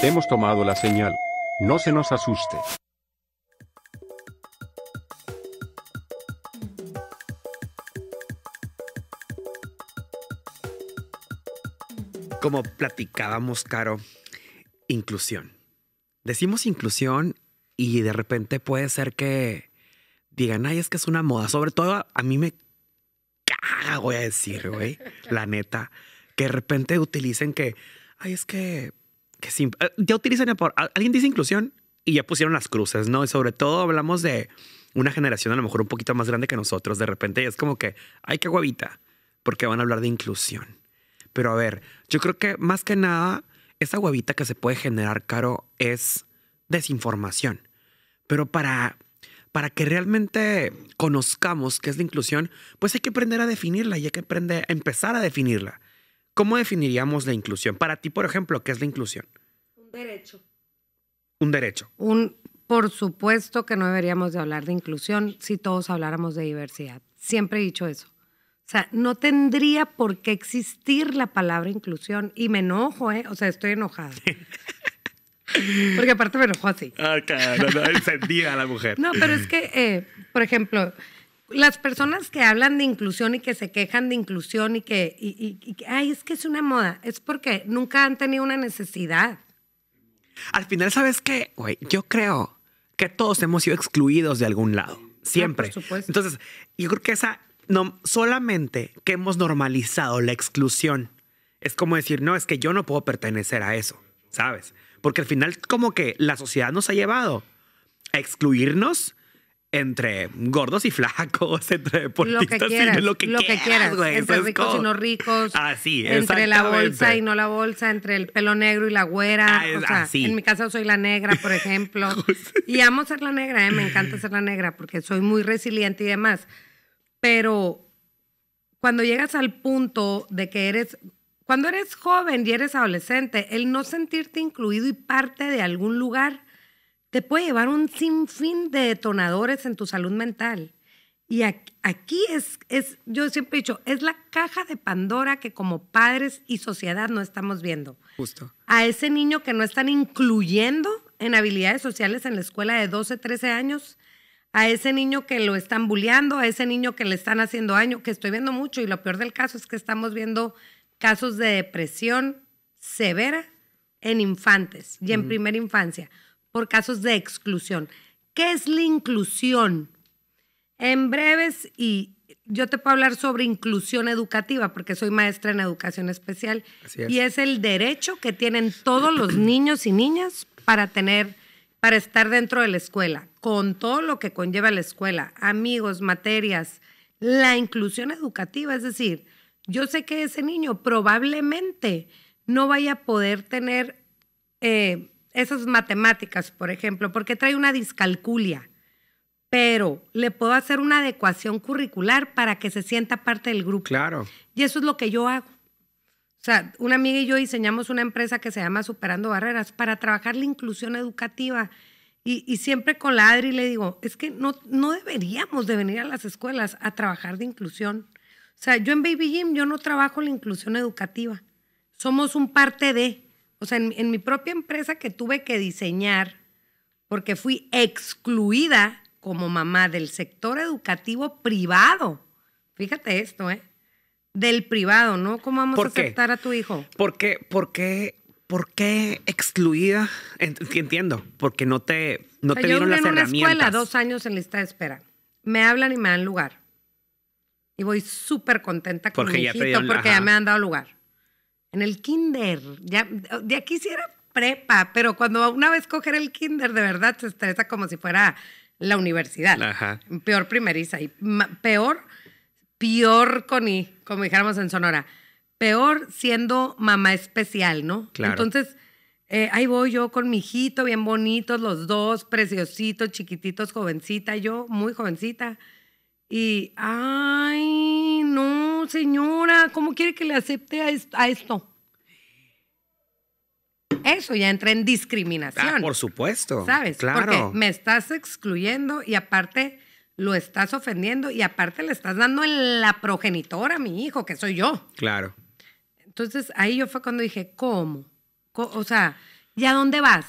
Hemos tomado la señal. No se nos asuste. Como platicábamos, Caro, inclusión. Decimos inclusión y de repente puede ser que digan, ay, es que es una moda. Sobre todo a mí me caga, voy a decir, güey, la neta, que de repente utilicen que, ay, es que que ah, ya utilizan alguien dice inclusión y ya pusieron las cruces, ¿no? Y sobre todo hablamos de una generación a lo mejor un poquito más grande que nosotros. De repente es como que, hay que guavita, porque van a hablar de inclusión. Pero a ver, yo creo que más que nada, esa huevita que se puede generar, Caro, es desinformación. Pero para, para que realmente conozcamos qué es la inclusión, pues hay que aprender a definirla y hay que aprender a empezar a definirla. ¿Cómo definiríamos la inclusión? Para ti, por ejemplo, ¿qué es la inclusión? Un derecho. Un derecho. Un, por supuesto que no deberíamos de hablar de inclusión si todos habláramos de diversidad. Siempre he dicho eso. O sea, no tendría por qué existir la palabra inclusión y me enojo, ¿eh? O sea, estoy enojada. Porque aparte me enojo así. Ah, claro, no, no, la mujer. No, pero es que, eh, por ejemplo, las personas que hablan de inclusión y que se quejan de inclusión y que, y, ay, es que es una moda, es porque nunca han tenido una necesidad. Al final, ¿sabes qué? Güey, yo creo que todos hemos sido excluidos de algún lado, ah, siempre. por supuesto. Entonces, yo creo que esa, no, solamente que hemos normalizado la exclusión, es como decir, no, es que yo no puedo pertenecer a eso, ¿sabes? Porque al final, como que la sociedad nos ha llevado a excluirnos entre gordos y flacos, entre deportistas lo que y lo que quieras, entre pues, ricos y no ricos, entre la bolsa y no la bolsa, entre el pelo negro y la güera, ah, en mi casa soy la negra, por ejemplo, y amo ser la negra, ¿eh? me encanta ser la negra porque soy muy resiliente y demás, pero cuando llegas al punto de que eres, cuando eres joven y eres adolescente, el no sentirte incluido y parte de algún lugar te puede llevar un sinfín de detonadores en tu salud mental. Y aquí es, es, yo siempre he dicho, es la caja de Pandora que como padres y sociedad no estamos viendo. Justo. A ese niño que no están incluyendo en habilidades sociales en la escuela de 12, 13 años, a ese niño que lo están bulleando, a ese niño que le están haciendo daño, que estoy viendo mucho y lo peor del caso es que estamos viendo casos de depresión severa en infantes y en primera infancia por casos de exclusión. ¿Qué es la inclusión? En breves, y yo te puedo hablar sobre inclusión educativa, porque soy maestra en educación especial, y es el derecho que tienen todos los niños y niñas para tener, para estar dentro de la escuela, con todo lo que conlleva la escuela, amigos, materias, la inclusión educativa, es decir, yo sé que ese niño probablemente no vaya a poder tener eh, esas matemáticas, por ejemplo, porque trae una discalculia, pero le puedo hacer una adecuación curricular para que se sienta parte del grupo. Claro. Y eso es lo que yo hago. O sea, una amiga y yo diseñamos una empresa que se llama Superando Barreras para trabajar la inclusión educativa. Y, siempre con la Adri le digo, es que no, no deberíamos de venir a las escuelas a trabajar de inclusión. O sea, yo en Baby Gym, yo no trabajo la inclusión educativa. Somos un parte de, o sea, en, mi propia empresa que tuve que diseñar, porque fui excluida como mamá del sector educativo privado. Fíjate esto, ¿eh? Del privado, ¿no? ¿Cómo vamos a aceptar a tu hijo? ¿Por qué? ¿Por qué? ¿Por qué excluida? Entiendo, porque no te, no te dieron las herramientas. Yo en una escuela dos años en lista de espera. Me hablan y me dan lugar. Y voy súper contenta con porque mi hijito porque ya me han dado lugar en el kinder. Ya, ya quisiera prepa, pero cuando una vez coger el kinder, de verdad se estresa como si fuera la universidad. Ajá. Peor primeriza y peor, peor con I, como dijéramos en Sonora. Peor siendo mamá especial, ¿no? Entonces, eh, ahí voy yo con mi hijito, bien bonitos, los dos, preciositos, chiquititos, jovencita, yo muy jovencita. Y, ay, señora, ¿cómo quiere que le acepte a esto? Eso ya entra en discriminación. Ah, por supuesto. ¿Sabes? Claro. Porque me estás excluyendo y aparte lo estás ofendiendo y aparte le estás dando la progenitora a mi hijo, que soy yo. Claro. Entonces ahí yo fue cuando dije, ¿cómo? O sea, ¿y a dónde vas?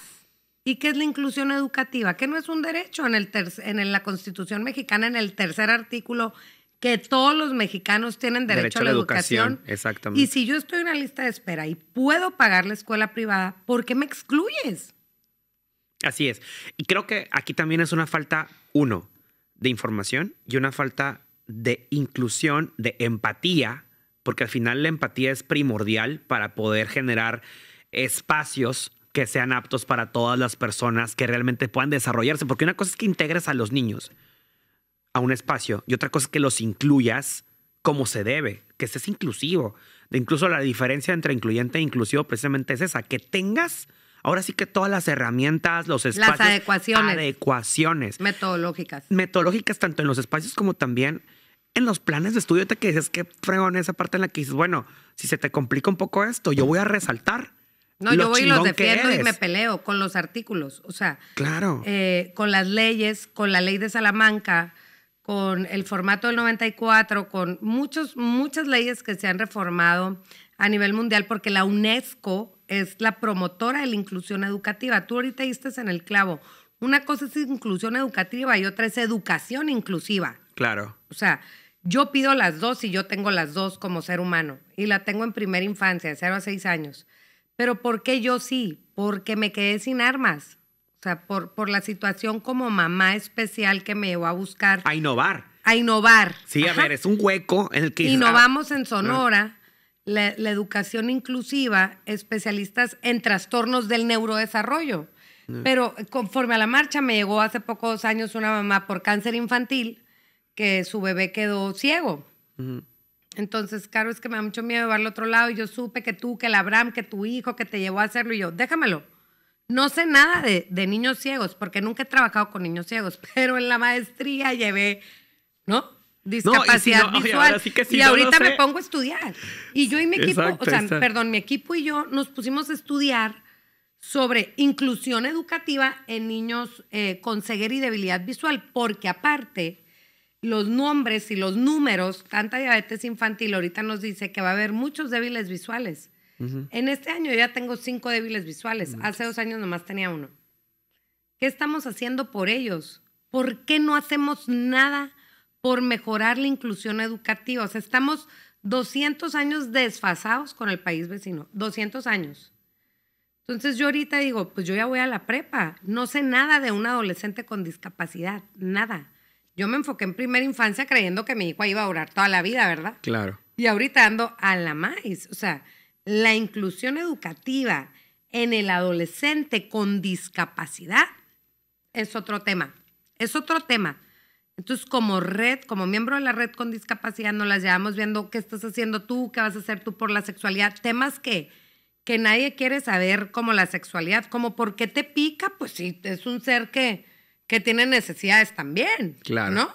¿Y qué es la inclusión educativa? ¿Qué no es un derecho en, el en la Constitución mexicana, en el tercer artículo, que todos los mexicanos tienen derecho, a la, educación. Exactamente. Y si yo estoy en una lista de espera y puedo pagar la escuela privada, ¿por qué me excluyes? Así es. Y creo que aquí también es una falta, uno, de información y una falta de inclusión, de empatía, porque al final la empatía es primordial para poder generar espacios que sean aptos para todas las personas que realmente puedan desarrollarse, porque una cosa es que integres a los niños, a un espacio y otra cosa es que los incluyas como se debe, que seas inclusivo. De incluso la diferencia entre incluyente e inclusivo precisamente es esa, que tengas ahora sí que todas las herramientas, los espacios. Las adecuaciones. Adecuaciones. Metodológicas. Metodológicas tanto en los espacios como también en los planes de estudio. Te que dices, qué fregón esa parte en la que dices, bueno, si se te complica un poco esto, yo voy a resaltar. No, yo voy y los defiendo y me peleo con los artículos. O sea, claro. Eh, con las leyes, con la ley de Salamanca, con el formato del 94, con muchos, muchas leyes que se han reformado a nivel mundial, porque la UNESCO es la promotora de la inclusión educativa. Tú ahorita diste en el clavo. Una cosa es inclusión educativa y otra es educación inclusiva. Claro. O sea, yo pido las dos y yo tengo las dos como ser humano. Y la tengo en primera infancia, de 0 a 6 años. Pero ¿por qué yo sí? Porque me quedé sin armas. O sea, por, la situación como mamá especial que me llevó a buscar. A innovar. A innovar. Sí, a ver, es un hueco en el que... Innovamos ah, en ah. Sonora. La, educación inclusiva, especialistas en trastornos del neurodesarrollo. Mm. Pero conforme a la marcha, me llegó hace pocos años una mamá por cáncer infantil que su bebé quedó ciego. Mm. Entonces, claro, es que me da mucho miedo llevarlo al otro lado y yo supe que tú, que el Abraham, que tu hijo, que te llevó a hacerlo y yo, déjamelo. No sé nada de, niños ciegos, porque nunca he trabajado con niños ciegos, pero en la maestría llevé, ¿no? Discapacidad visual. y ahorita me pongo a estudiar. Y yo y mi equipo, o sea, perdón, mi equipo y yo nos pusimos a estudiar sobre inclusión educativa en niños eh, con ceguera y debilidad visual, porque aparte, los nombres y los números, tanta diabetes infantil ahorita nos dice que va a haber muchos débiles visuales. En este año ya tengo cinco débiles visuales. Hace dos años nomás tenía uno. ¿Qué estamos haciendo por ellos? ¿Por qué no hacemos nada por mejorar la inclusión educativa? O sea, estamos 200 años desfasados con el país vecino. 200 años. Entonces yo ahorita digo, pues yo ya voy a la prepa. No sé nada de un adolescente con discapacidad. Nada. Yo me enfoqué en primera infancia creyendo que mi hijo iba a orar toda la vida, ¿verdad? Claro. Y ahorita ando a la maíz. O sea, la inclusión educativa en el adolescente con discapacidad es otro tema, es otro tema. Entonces, como red, como miembro de la red con discapacidad, nos las llevamos viendo qué estás haciendo tú, qué vas a hacer tú por la sexualidad, temas que, que nadie quiere saber, como la sexualidad, como por qué te pica, pues sí, es un ser que, tiene necesidades también. Claro.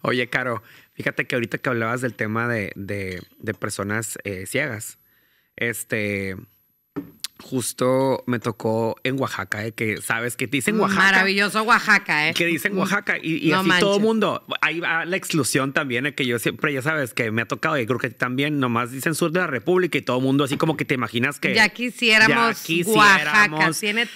Oye, Caro, fíjate que ahorita que hablabas del tema de, personas eh, ciegas, este, justo me tocó en Oaxaca, eh, que sabes que dicen Oaxaca. Maravilloso Oaxaca, ¿eh? Que dicen Oaxaca y, así todo el mundo. Ahí va la exclusión también, ¿eh? que yo siempre, ya sabes, que me ha tocado y creo que también nomás dicen sur de la República y todo el mundo así como que te imaginas que... Ya quisiéramos, ya quisiéramos Oaxaca, tiene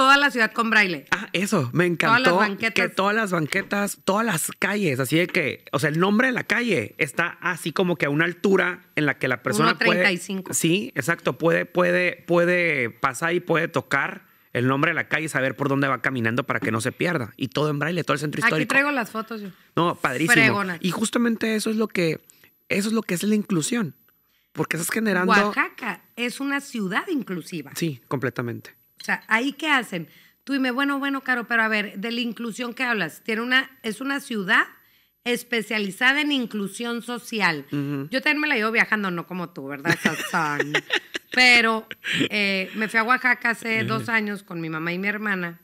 toda la ciudad con braille. Ah, eso, me encantó. Todas las banquetas. Que todas las banquetas, todas las calles, así de que, o sea, el nombre de la calle está así como que a una altura en la que la persona 135. puede. Sí, exacto, puede, puede, puede pasar y puede tocar el nombre de la calle y saber por dónde va caminando para que no se pierda. Y todo en braille, todo el centro histórico. Aquí traigo las fotos yo. No, padrísimo. Y justamente eso es lo que, eso es lo que es la inclusión. Porque estás generando. Oaxaca es una ciudad inclusiva. Sí, completamente. O sea, ¿ahí qué hacen? Tú dime, bueno, bueno, Caro, pero a ver, de la inclusión que hablas, tiene una, es una ciudad especializada en inclusión social. Yo también me la llevo viajando, no como tú, ¿verdad, pero eh, me fui a Oaxaca hace dos años con mi mamá y mi hermana.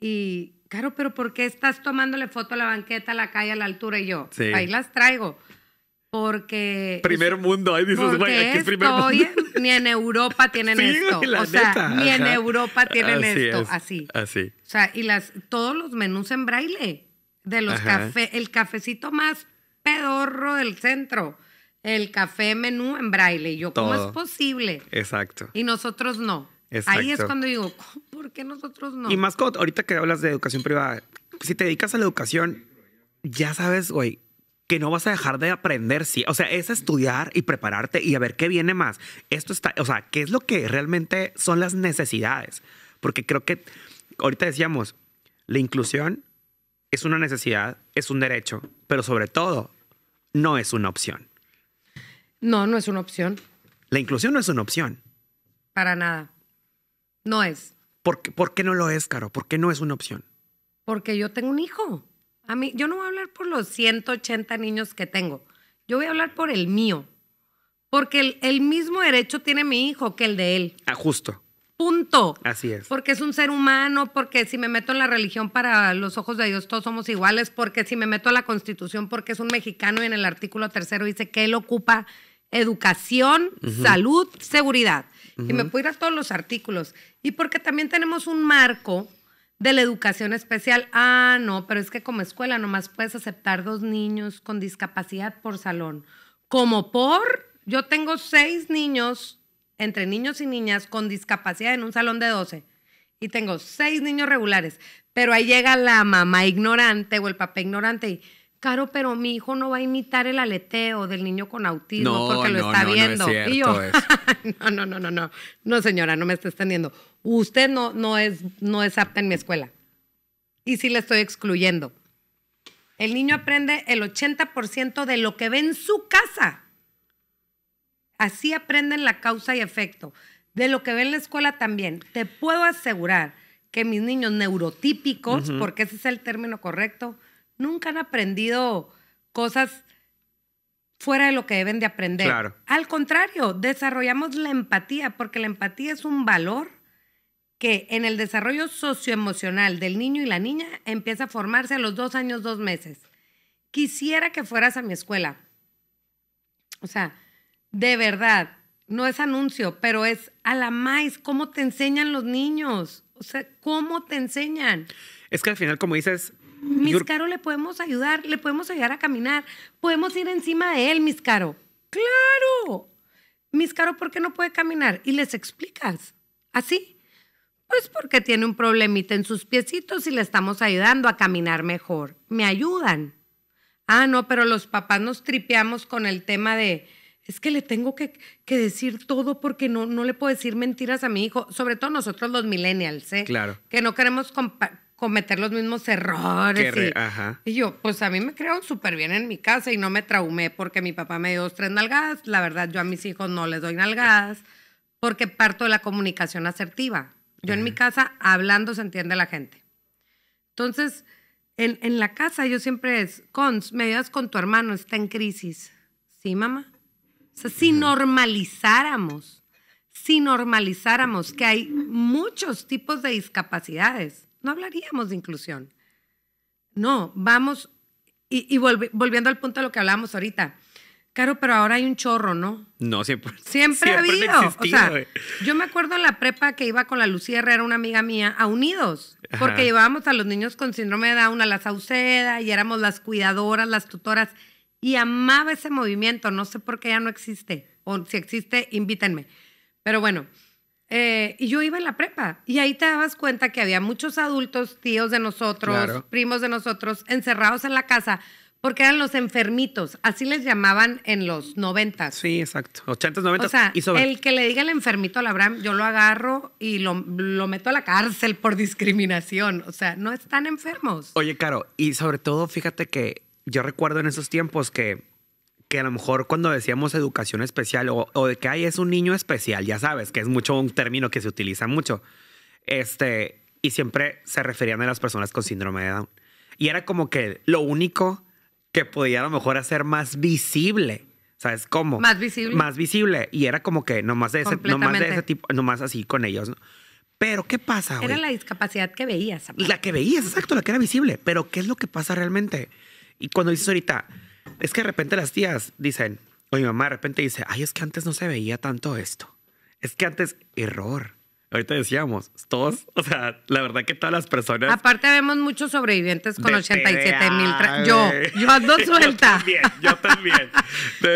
Y, Caro, pero ¿por qué estás tomándole foto a la banqueta, a la calle, a la altura? Y yo, ahí las traigo porque... Primer mundo, ahí dices, güey, primer Ni en Europa tienen esto. o sea, ni en Europa tienen esto. así. Así. O sea, y las, todos los menús en braille. De los cafés, el cafecito más pedorro del centro. El café menú en braille. yo, ¿cómo es posible? Exacto. Y nosotros no. Ahí es cuando digo, ¿por qué nosotros no? Y más ahorita que hablas de educación privada, si te dedicas a la educación, ya sabes, güey, que no vas a dejar de aprender, sí. O sea, es estudiar y prepararte y a ver qué viene más. Esto está, o sea, qué es lo que realmente son las necesidades. Porque creo que ahorita decíamos, la inclusión es una necesidad, es un derecho, pero sobre todo, no es una opción. No, no es una opción. La inclusión no es una opción. Para nada. No es. ¿Por qué, no lo es, Caro? ¿Por qué no es una opción? Porque yo tengo un hijo. A mí, yo no voy a hablar por los 180 niños que tengo, yo voy a hablar por el mío, porque el, mismo derecho tiene mi hijo que el de él. Ah, justo. Punto. Así es. Porque es un ser humano, porque si me meto en la religión para los ojos de Dios todos somos iguales, porque si me meto a la constitución porque es un mexicano y en el artículo tercero dice que él ocupa educación, salud, seguridad. Y me puedo a todos los artículos. Y porque también tenemos un marco de la educación especial. Ah, no, pero es que como escuela nomás puedes aceptar dos niños con discapacidad por salón. Como por, yo tengo seis niños, entre niños y niñas, con discapacidad en un salón de 12. Y tengo seis niños regulares. Pero ahí llega la mamá ignorante o el papá ignorante y, Caro, pero mi hijo no va a imitar el aleteo del niño con autismo porque lo está no, viendo. no, no, no, no, no, no, señora, no me está teniendo usted no, es, apta en mi escuela. Y sí le estoy excluyendo. El niño aprende el 80% de lo que ve en su casa. Así aprenden la causa y efecto. De lo que ve en la escuela también. Te puedo asegurar que mis niños neurotípicos, porque ese es el término correcto, nunca han aprendido cosas fuera de lo que deben de aprender. Al contrario, desarrollamos la empatía, porque la empatía es un valor que en el desarrollo socioemocional del niño y la niña empieza a formarse a los dos años, dos meses. Quisiera que fueras a mi escuela. O sea, de verdad, no es anuncio, pero es a la más cómo te enseñan los niños. O sea, cómo te enseñan. Es que al final, como dices, mis Caro, le podemos ayudar, le podemos ayudar a caminar, podemos ir encima de él, Mis Caro. Claro. Mis Caro, ¿por qué no puede caminar? Y les explicas. Así. Pues porque tiene un problemita en sus piecitos y le estamos ayudando a caminar mejor. ¿Me ayudan? Ah, no, pero los papás nos tripeamos con el tema de, es que le tengo que, decir todo porque no, no le puedo decir mentiras a mi hijo, sobre todo nosotros los millennials, ¿eh? Claro. Que no queremos cometer los mismos errores. y, ajá. y, yo, pues a mí me creo súper bien en mi casa y no me traumé porque mi papá me dio dos, tres nalgadas. La verdad, yo a mis hijos no les doy nalgadas porque parto de la comunicación asertiva. Yo en mi casa hablando se entiende la gente. Entonces, en, la casa yo siempre es, cons, me ayudas con tu hermano, está en crisis. ¿Sí, mamá? O sea, si normalizáramos, si normalizáramos que hay muchos tipos de discapacidades, no hablaríamos de inclusión. No, vamos, y, volviendo al punto de lo que hablábamos ahorita, Claro, pero ahora hay un chorro, ¿no? No, siempre. Siempre, ha habido. o sea, yo me acuerdo en la prepa que iba con la Lucía Herrera, una amiga mía, a Unidos, porque llevábamos a los niños con síndrome de Down a la Sauceda y éramos las cuidadoras, las tutoras, y amaba ese movimiento. No sé por qué ya no existe, o si existe, invítenme. Pero bueno, eh, y yo iba en la prepa, y ahí te dabas cuenta que había muchos adultos, tíos de nosotros, primos de nosotros, encerrados en la casa porque eran los enfermitos, así les llamaban en los noventas. Sí, exacto. 80, 90 o sea, y sobre. El que le diga el enfermito a Abraham, yo lo agarro y lo, meto a la cárcel por discriminación. O sea, no están enfermos. Oye, Caro, y sobre todo, fíjate que yo recuerdo en esos tiempos que, que a lo mejor cuando decíamos educación especial o, de que hay es un niño especial, ya sabes, que es mucho un término que se utiliza mucho. Este, y siempre se referían a las personas con síndrome de Down. Y era como que lo único que podía a lo mejor hacer más visible. ¿Sabes cómo? Más visible. Más visible. Y era como que nomás de, ese, tipo, nomás así con ellos, Pero ¿qué pasa? Era la discapacidad que veías. La que veías, exacto, la que era visible. Pero ¿qué es lo que pasa realmente? Y cuando dices ahorita, es que de repente las tías dicen, o mi mamá de repente dice, ay, es que antes no se veía tanto esto. Es que antes, error. Ahorita decíamos, todos, o sea, la verdad que todas las personas. Aparte, vemos muchos sobrevivientes con 87 mil. Yo, yo ando suelta. yo también,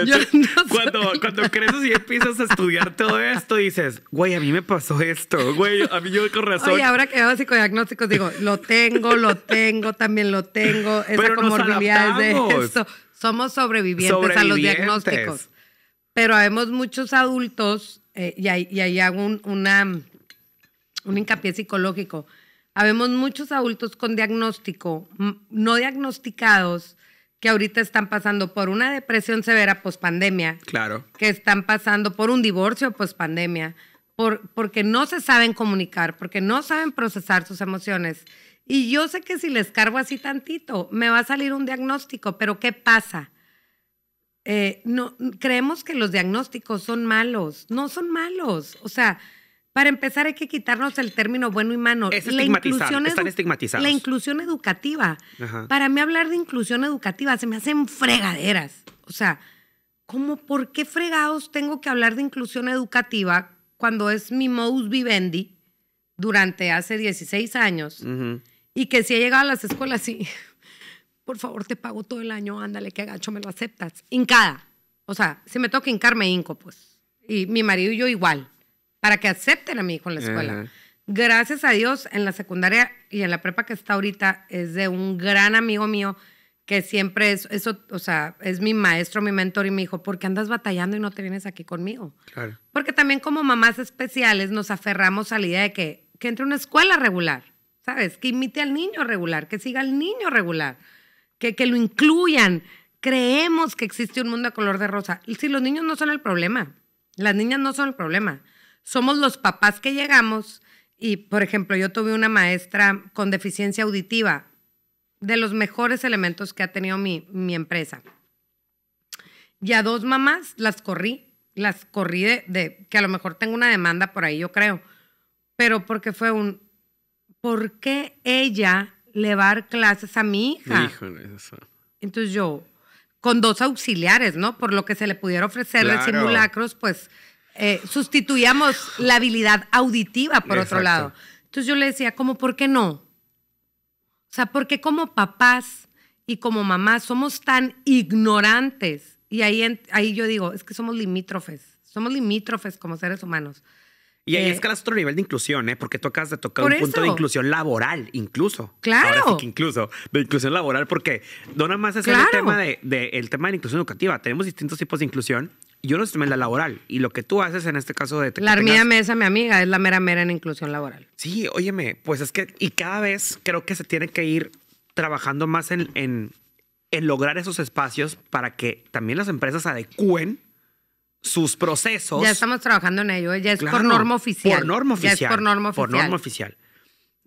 yo también. cuando, cuando creces y empiezas a estudiar todo esto, dices, güey, a mí me pasó esto, güey, a mí yo con razón. Y ahora que hago psicodiagnósticos, digo, lo tengo, lo tengo, también lo tengo. Esa Pero es de esto. Somos sobrevivientes, a los diagnósticos. Pero vemos muchos adultos, eh, y, ahí, y ahí hago una un hincapié psicológico. Habemos muchos adultos con diagnóstico, no diagnosticados, que ahorita están pasando por una depresión severa pospandemia. Claro. Que están pasando por un divorcio pospandemia, por, porque no se saben comunicar, porque no saben procesar sus emociones. Y yo sé que si les cargo así tantito, me va a salir un diagnóstico, pero ¿qué pasa? Eh, no, creemos que los diagnósticos son malos. No son malos. O sea, para empezar, hay que quitarnos el término bueno y malo. Es la inclusión están estigmatizados. La inclusión educativa. Para mí hablar de inclusión educativa se me hacen fregaderas. O sea, ¿cómo, por qué fregados tengo que hablar de inclusión educativa cuando es mi modus vivendi durante hace 16 años? Y que si he llegado a las escuelas y, por favor, te pago todo el año, ándale, que agacho, me lo aceptas. Incada. O sea, si me toca hincar, me inco pues. Y mi marido y yo igual para que acepten a mi hijo en la escuela. Gracias a Dios, en la secundaria y en la prepa que está ahorita es de un gran amigo mío que siempre es, eso, o sea, es mi maestro, mi mentor y mi hijo, ¿por qué andas batallando y no te vienes aquí conmigo? Claro. Porque también como mamás especiales nos aferramos a la idea de que, entre una escuela regular, ¿sabes? Que imite al niño regular, que siga al niño regular, que, que lo incluyan. Creemos que existe un mundo a color de rosa. Y si los niños no son el problema, las niñas no son el problema somos los papás que llegamos y, por ejemplo, yo tuve una maestra con deficiencia auditiva, de los mejores elementos que ha tenido mi, mi empresa. Y a dos mamás las corrí, las corrí de, que a lo mejor tengo una demanda por ahí, yo creo, pero porque fue un, ¿por qué ella le va a dar clases a mi hija? Entonces yo, con dos auxiliares, ¿no? Por lo que se le pudiera ofrecer simulacros, pues eh, sustituíamos la habilidad auditiva por otro lado. Entonces yo le decía, ¿cómo? ¿por qué no? O sea, ¿por qué como papás y como mamás somos tan ignorantes, y ahí, ahí yo digo, es que somos limítrofes, somos limítrofes como seres humanos. Y ahí eh, es otro nivel de inclusión, ¿eh? Porque tú acabas de tocar un punto de inclusión laboral, incluso. Claro. Ahora que incluso, de inclusión laboral, porque no nada más es el, tema de, el tema de la inclusión educativa. Tenemos distintos tipos de inclusión yo no estoy en la laboral. Y lo que tú haces en este caso de... la Armida Mesa, mi amiga, es la mera mera en inclusión laboral. Sí, óyeme, pues es que... Y cada vez creo que se tiene que ir trabajando más en, en, lograr esos espacios para que también las empresas adecúen sus procesos. Ya estamos trabajando en ello, ya es por norma oficial. Por norma oficial. Ya es por norma oficial. Por norma oficial.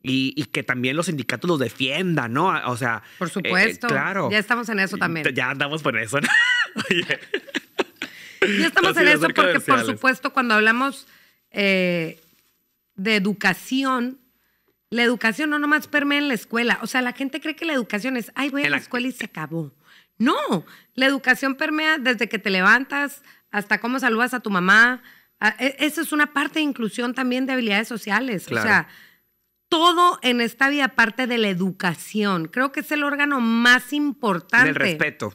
Y, que también los sindicatos los defiendan, ¿no? O sea. Por eh, supuesto. claro. Ya estamos en eso también. Ya andamos por eso. ¿no? Oye. Ya estamos en eso porque, por supuesto, cuando hablamos eh, de educación, la educación no nomás permea en la escuela. O sea, la gente cree que la educación es, ay, voy a la escuela y se acabó. No, la educación permea desde que te levantas hasta cómo saludas a tu mamá. Ah, e, eso es una parte de inclusión también de habilidades sociales. O sea, todo en esta vida parte de la educación. Creo que es el órgano más importante. Del respeto.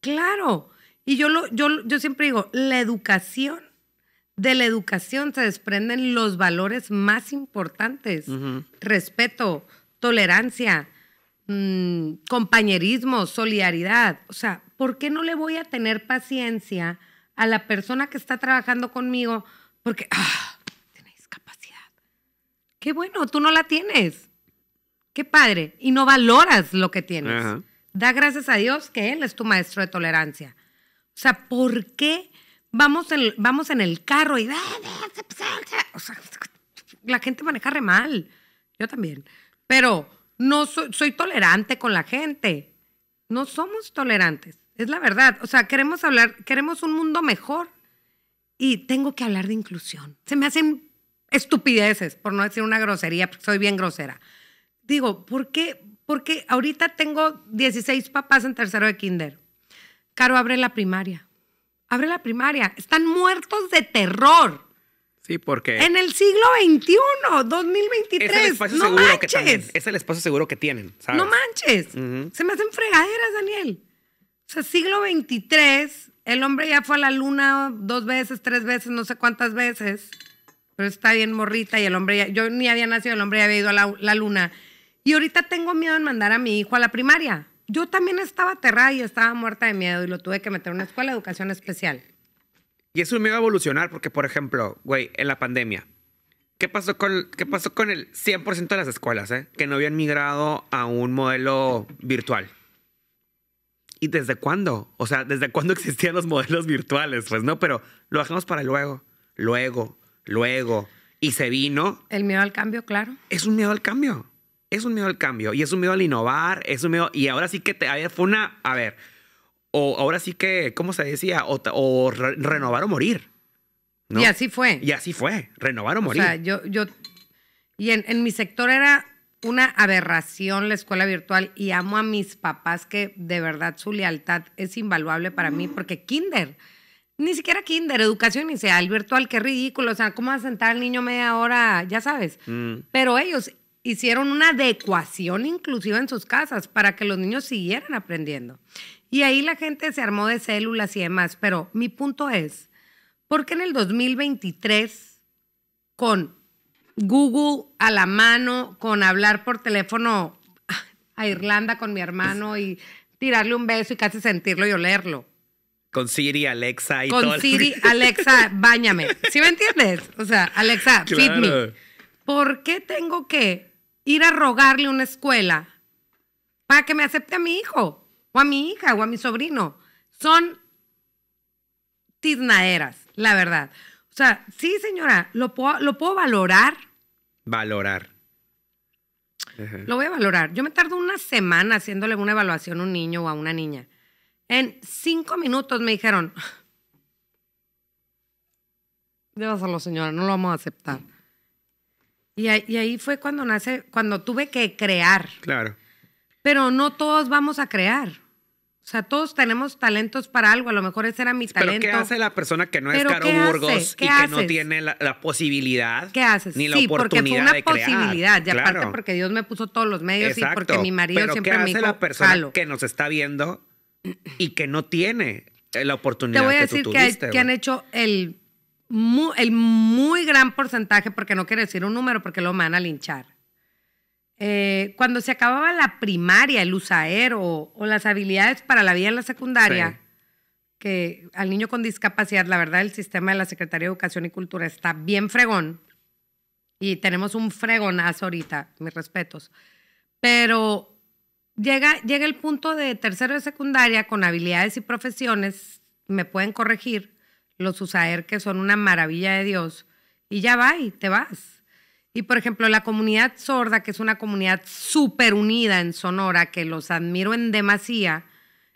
Claro. Y yo, yo, siempre digo, la educación, de la educación se desprenden los valores más importantes. Respeto, tolerancia, mm, compañerismo, solidaridad. O sea, ¿por qué no le voy a tener paciencia a la persona que está trabajando conmigo? Porque, ah, tiene discapacidad. Qué bueno, tú no la tienes. Qué padre. Y no valoras lo que tienes. Da gracias a Dios que Él es tu maestro de tolerancia o sea, ¿por qué vamos en, vamos en el carro y... Ah, la gente maneja re mal. Yo también. Pero no soy, soy tolerante con la gente. No somos tolerantes. Es la verdad. O sea, queremos hablar, queremos un mundo mejor. Y tengo que hablar de inclusión. Se me hacen estupideces, por no decir una grosería, porque soy bien grosera. Digo, ¿por qué? Porque ahorita tengo 16 papás en tercero de kinder. Caro, abre la primaria. Abre la primaria. Están muertos de terror. Sí, porque. En el siglo XXI, 2023. Es el espacio seguro Que es el seguro que tienen, ¿sabes? No manches. Se me hacen fregaderas, Daniel. O sea, siglo XXIII, el hombre ya fue a la luna dos veces, tres veces, no sé cuántas veces. Pero está bien morrita y el hombre ya. Yo ni había nacido, el hombre ya había ido a la, la luna. Y ahorita tengo miedo en mandar a mi hijo a la primaria yo también estaba aterrada y estaba muerta de miedo y lo tuve que meter a una escuela de educación especial. Y es un miedo a evolucionar porque, por ejemplo, güey, en la pandemia, ¿qué pasó con, qué pasó con el 100% de las escuelas, eh? Que no habían migrado a un modelo virtual. ¿Y desde cuándo? O sea, ¿desde cuándo existían los modelos virtuales? Pues no, pero lo dejamos para luego, luego, luego. Y se vino. El miedo al cambio, claro. Es un miedo al cambio es un miedo al cambio y es un miedo al innovar, es un miedo, y ahora sí que te, a ver, fue una, a ver, o ahora sí que, ¿cómo se decía? O, renovar o morir. Y así fue. Y así fue, renovar o morir. O sea, yo, yo, y en, mi sector era una aberración la escuela virtual y amo a mis papás que de verdad su lealtad es invaluable para mí mm. porque kinder, ni siquiera kinder, educación inicial, virtual, qué ridículo, o sea, ¿cómo vas a sentar al niño media hora? Ya sabes. Mm. Pero ellos hicieron una adecuación inclusiva en sus casas para que los niños siguieran aprendiendo. Y ahí la gente se armó de células y demás, pero mi punto es, ¿por qué en el 2023, con Google a la mano, con hablar por teléfono ah, a Irlanda con mi hermano y tirarle un beso y casi sentirlo y olerlo? Con Siri, Alexa y Con Siri, Alexa, báñame. ¿Sí me entiendes? O sea, Alexa, me. ¿Por qué tengo que ir a rogarle una escuela para que me acepte a mi hijo o a mi hija o a mi sobrino. Son tiznaderas, la verdad. O sea, sí, señora, lo puedo, lo puedo valorar. Valorar. Lo voy a valorar. Yo me tardo una semana haciéndole una evaluación a un niño o a una niña. En cinco minutos me dijeron, débaselo, señora, no lo vamos a aceptar. Y, ahí fue cuando nace, cuando tuve que crear. Claro. Pero no todos vamos a crear. O sea, todos tenemos talentos para algo. A lo mejor ese era mi talento. Pero ¿qué hace la persona que no es Caro Burgos y que no tiene la, posibilidad? ¿Qué haces? Ni la sí, oportunidad porque fue una posibilidad. Y aparte porque Dios me puso todos los medios y porque mi marido Pero siempre ¿qué hace la persona que nos está viendo y que no tiene la oportunidad Te voy a decir que, que han hecho el el muy gran porcentaje, porque no quiere decir un número, porque lo van a linchar. Eh, cuando se acababa la primaria, el USAER o, las habilidades para la vida en la secundaria, que al niño con discapacidad, la verdad, el sistema de la Secretaría de Educación y Cultura está bien fregón. Y tenemos un fregonazo ahorita, mis respetos. Pero llega, llega el punto de tercero de secundaria con habilidades y profesiones, me pueden corregir, los USAER que son una maravilla de Dios, y ya va y te vas. Y por ejemplo, la comunidad sorda, que es una comunidad súper unida en Sonora, que los admiro en demasía,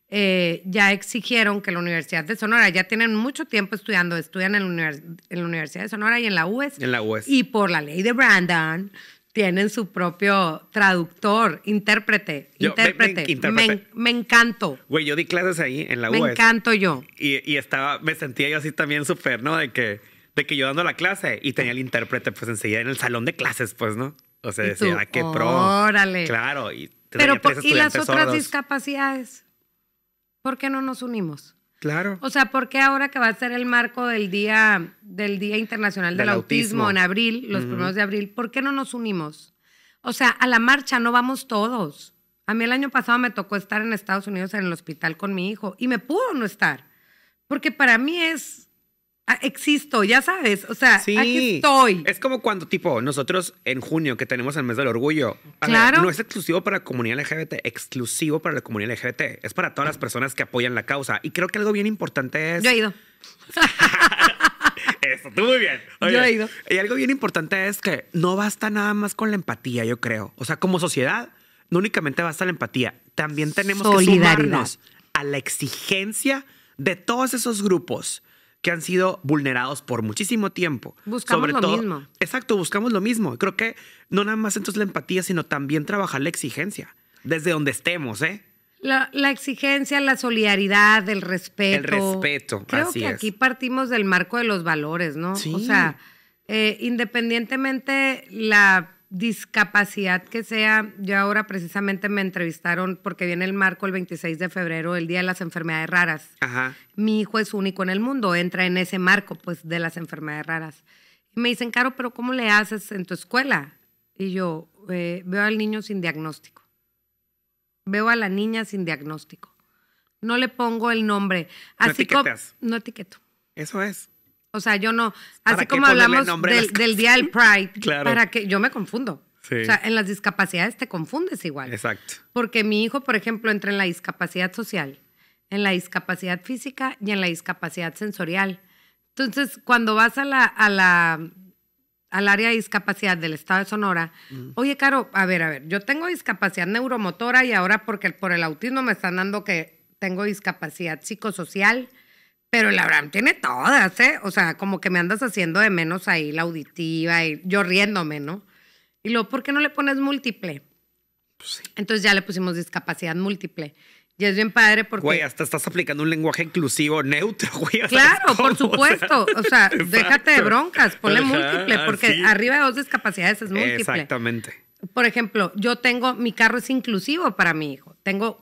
eh, ya exigieron que la Universidad de Sonora, ya tienen mucho tiempo estudiando, estudian en la, en la Universidad de Sonora y en la UES. En la UES. Y por la ley de Brandon, tienen su propio traductor, intérprete, intérprete. Me, me, encanto. Güey, yo di clases ahí en la UES. Me e encanto yo. Y, estaba, me sentía yo así también súper, ¿no? De que, de que yo dando la clase y tenía el intérprete pues enseguida en el salón de clases, pues, ¿no? O sea, decía, ah, qué pro. Órale. Claro. Y Pero, ¿y las otras discapacidades? ¿Por qué no nos unimos? Claro. O sea, ¿por qué ahora que va a ser el marco del Día, del día Internacional del, autismo, en abril, los primeros de abril, ¿por qué no nos unimos? O sea, a la marcha no vamos todos. A mí el año pasado me tocó estar en Estados Unidos en el hospital con mi hijo y me pudo no estar, porque para mí es Ah, existo, ya sabes, o sea, aquí estoy. Es como cuando, tipo, nosotros en junio que tenemos el mes del orgullo, claro. no es exclusivo para la comunidad LGBT, exclusivo para la comunidad LGBT, es para todas las personas que apoyan la causa. Y creo que algo bien importante es... Yo he ido. Eso, tú muy bien. yo he ido. Y algo bien importante es que no basta nada más con la empatía, yo creo. O sea, como sociedad, no únicamente basta la empatía, también tenemos que sumarnos a la exigencia de todos esos grupos que han sido vulnerados por muchísimo tiempo. Buscamos lo mismo. Exacto, buscamos lo mismo. Creo que no nada más entonces la empatía, sino también trabajar la exigencia, desde donde estemos, ¿eh? La, exigencia, la solidaridad, el respeto. El respeto. Creo que aquí partimos del marco de los valores, ¿no? O sea, eh, independientemente la discapacidad que sea, yo ahora precisamente me entrevistaron porque viene el marco el 26 de febrero, el Día de las Enfermedades Raras. Mi hijo es único en el mundo, entra en ese marco pues de las enfermedades raras. Y me dicen, Caro, pero ¿cómo le haces en tu escuela? Y yo eh, veo al niño sin diagnóstico. Veo a la niña sin diagnóstico. No le pongo el nombre. Así no etiquetas. No etiqueto. Eso es. O sea, yo no, así como hablamos del, Día del Pride, claro. para que yo me confundo. O sea, en las discapacidades te confundes igual. Exacto. Porque mi hijo, por ejemplo, entra en la discapacidad social, en la discapacidad física y en la discapacidad sensorial. Entonces, cuando vas a la, a la al área de discapacidad del estado de Sonora, mm. oye, Caro, a ver, a ver, yo tengo discapacidad neuromotora y ahora porque por el autismo me están dando que tengo discapacidad psicosocial, pero el Abraham tiene todas, ¿eh? O sea, como que me andas haciendo de menos ahí la auditiva y yo riéndome, ¿no? Y luego, ¿por qué no le pones múltiple? Pues sí. Entonces ya le pusimos discapacidad múltiple. Y es bien padre porque. Güey, hasta estás aplicando un lenguaje inclusivo, neutro, güey. Claro, por supuesto. O sea, déjate de broncas, ponle múltiple, porque arriba de dos discapacidades es múltiple. Exactamente. Por ejemplo, yo tengo, mi carro es inclusivo para mi hijo. Tengo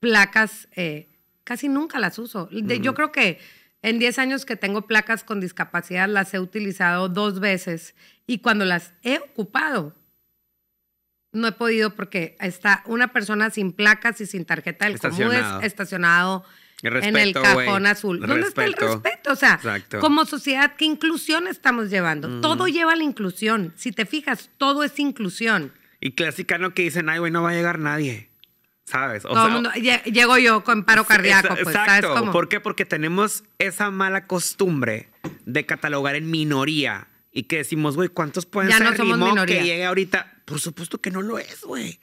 placas eh, casi nunca las uso. Yo creo que en 10 años que tengo placas con discapacidad las he utilizado dos veces y cuando las he ocupado no he podido porque está una persona sin placas y sin tarjeta del estacionado. Es estacionado en el cajón azul. ¿Dónde está el respeto? O sea, como sociedad, ¿qué inclusión estamos llevando? Todo lleva a la inclusión. Si te fijas, todo es inclusión. Y clásica no que dicen, ay, güey, no va a llegar nadie. ¿Sabes? Todo el mundo, llego yo con paro cardíaco. pues, exacto. ¿sabes ¿Por qué? Porque tenemos esa mala costumbre de catalogar en minoría y que decimos, güey, ¿cuántos pueden ser no que llegue ahorita? Por supuesto que no lo es, güey.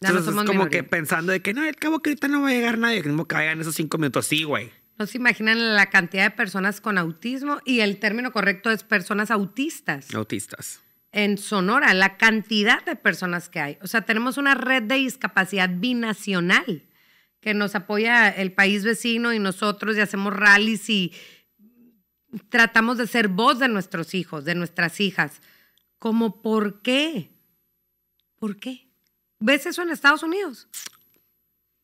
Entonces, como que pensando de que no, el cabo que ahorita no va a llegar nadie, que no caigan esos cinco minutos, sí, güey. No se imaginan la cantidad de personas con autismo y el término correcto es personas autistas. Autistas en Sonora, la cantidad de personas que hay. O sea, tenemos una red de discapacidad binacional que nos apoya el país vecino y nosotros y hacemos rallies y tratamos de ser voz de nuestros hijos, de nuestras hijas. Como, ¿por qué? ¿Por qué? ¿Ves eso en Estados Unidos?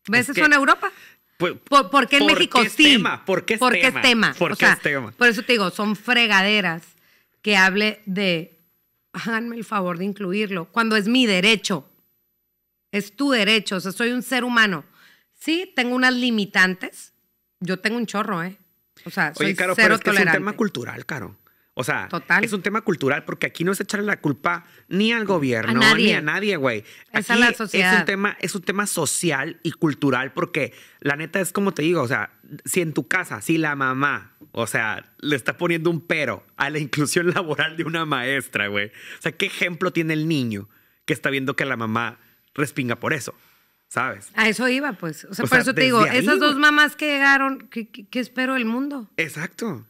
¿Ves eso en Europa? Pues, por, qué en México sí? Tema, ¿Por qué es tema? ¿Por qué es tema? Por eso te digo, son fregaderas que hable de háganme el favor de incluirlo, cuando es mi derecho, es tu derecho, o sea, soy un ser humano. Sí, tengo unas limitantes, yo tengo un chorro, ¿eh? O sea, soy Oye, Caro, pero es que es un tema cultural, Caro. O sea, es un tema cultural porque aquí no es echarle la culpa ni al gobierno, ni a nadie, güey. Es Es un, tema, es un tema social y cultural porque la neta es como te digo, o sea, si en tu casa, si la mamá, o sea, le está poniendo un pero a la inclusión laboral de una maestra, güey. O sea, ¿qué ejemplo tiene el niño que está viendo que la mamá respinga por eso? ¿sabes? A eso iba, pues. O sea, por eso te digo, esas dos mamás que llegaron, ¿qué, qué, espero el mundo? Exacto.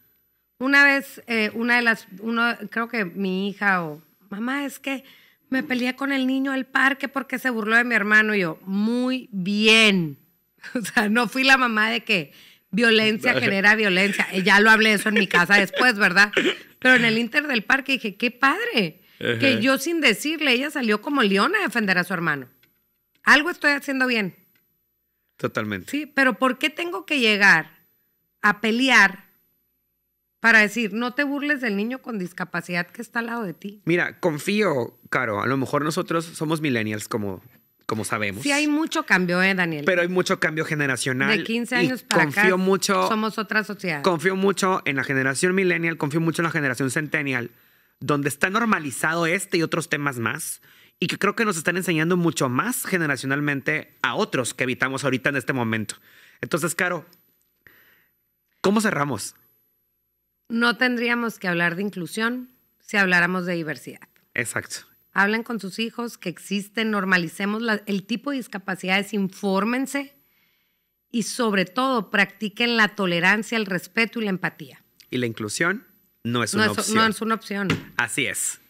Una vez, eh, una de las, uno, creo que mi hija o mamá, es que me peleé con el niño del parque porque se burló de mi hermano. Y yo, muy bien. O sea, no fui la mamá de que violencia genera violencia. Eh, ya lo hablé eso en mi casa después, ¿verdad? Pero en el Inter del parque dije, qué padre. Que yo sin decirle, ella salió como leona a defender a su hermano. Algo estoy haciendo bien. Totalmente. Sí, pero ¿por qué tengo que llegar a pelear para decir, no te burles del niño con discapacidad que está al lado de ti. Mira, confío, Caro, a lo mejor nosotros somos millennials como, como sabemos. Sí, hay mucho cambio, ¿eh, Daniel? Pero hay mucho cambio generacional. De 15 años para confío mucho, somos otra sociedad. Confío mucho en la generación millennial, confío mucho en la generación centennial, donde está normalizado este y otros temas más. Y que creo que nos están enseñando mucho más generacionalmente a otros que evitamos ahorita en este momento. Entonces, Caro, ¿cómo cerramos? no tendríamos que hablar de inclusión si habláramos de diversidad. Exacto. Hablen con sus hijos que existen, normalicemos el tipo de discapacidades, infórmense y sobre todo practiquen la tolerancia, el respeto y la empatía. Y la inclusión no es una opción. No es una opción. Así es.